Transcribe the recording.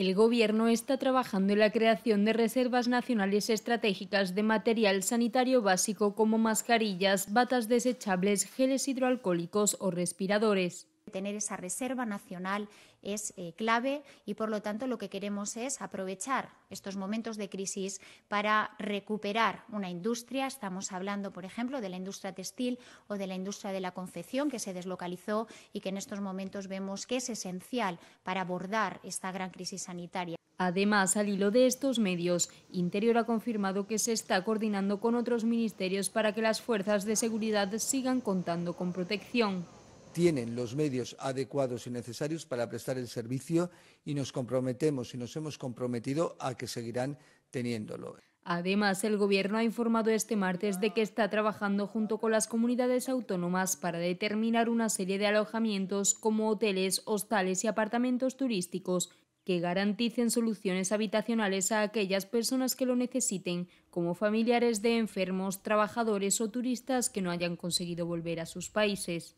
el Gobierno está trabajando en la creación de reservas nacionales estratégicas de material sanitario básico como mascarillas, batas desechables, geles hidroalcohólicos o respiradores tener esa reserva nacional es eh, clave y, por lo tanto, lo que queremos es aprovechar estos momentos de crisis para recuperar una industria. Estamos hablando, por ejemplo, de la industria textil o de la industria de la confección que se deslocalizó y que en estos momentos vemos que es esencial para abordar esta gran crisis sanitaria. Además, al hilo de estos medios, Interior ha confirmado que se está coordinando con otros ministerios para que las fuerzas de seguridad sigan contando con protección tienen los medios adecuados y necesarios para prestar el servicio y nos comprometemos y nos hemos comprometido a que seguirán teniéndolo. Además, el Gobierno ha informado este martes de que está trabajando junto con las comunidades autónomas para determinar una serie de alojamientos como hoteles, hostales y apartamentos turísticos que garanticen soluciones habitacionales a aquellas personas que lo necesiten, como familiares de enfermos, trabajadores o turistas que no hayan conseguido volver a sus países.